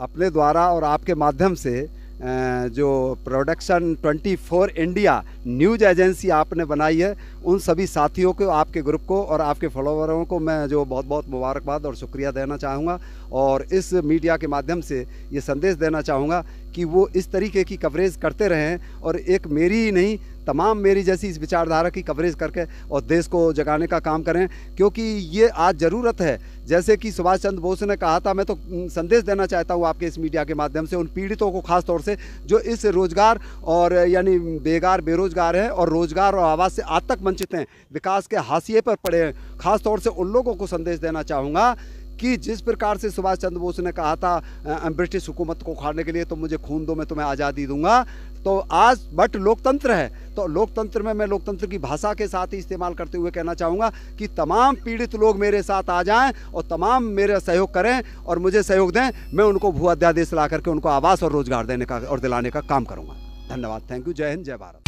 अपने द्वारा और आपके माध्यम से जो प्रोडक्शन 24 इंडिया न्यूज एजेंसी आपने बनाई है उन सभी साथियों को आपके ग्रुप को और आपके फॉलोवरों को मैं जो बहुत बहुत मुबारकबाद और शुक्रिया देना चाहूँगा और इस मीडिया के माध्यम से ये संदेश देना चाहूँगा कि वो इस तरीके की कवरेज करते रहें और एक मेरी ही नहीं तमाम मेरी जैसी इस विचारधारा की कवरेज करके और देश को जगाने का काम करें क्योंकि ये आज ज़रूरत है जैसे कि सुभाष चंद्र बोस ने कहा था मैं तो संदेश देना चाहता हूँ आपके इस मीडिया के माध्यम से उन पीड़ितों को खास तौर से जो इस रोज़गार और यानी बेगार बेरोजगार हैं और रोज़गार और आवास से आज तक वंचित हैं विकास के हाशिए पर पड़े हैं खास तौर से उन लोगों को संदेश देना चाहूँगा कि जिस प्रकार से सुभाष चंद्र बोस ने कहा था ब्रिटिश हुकूमत को उखाड़ने के लिए तो मुझे खून दो मैं तुम्हें आज़ादी दूंगा तो आज बट लोकतंत्र है तो लोकतंत्र में मैं लोकतंत्र की भाषा के साथ ही इस्तेमाल करते हुए कहना चाहूँगा कि तमाम पीड़ित लोग मेरे साथ आ जाएं और तमाम मेरा सहयोग करें और मुझे सहयोग दें मैं उनको भू अध्यादेश ला करके उनको आवास और रोजगार देने का और दिलाने का काम करूँगा धन्यवाद थैंक यू जय हिंद जय भारत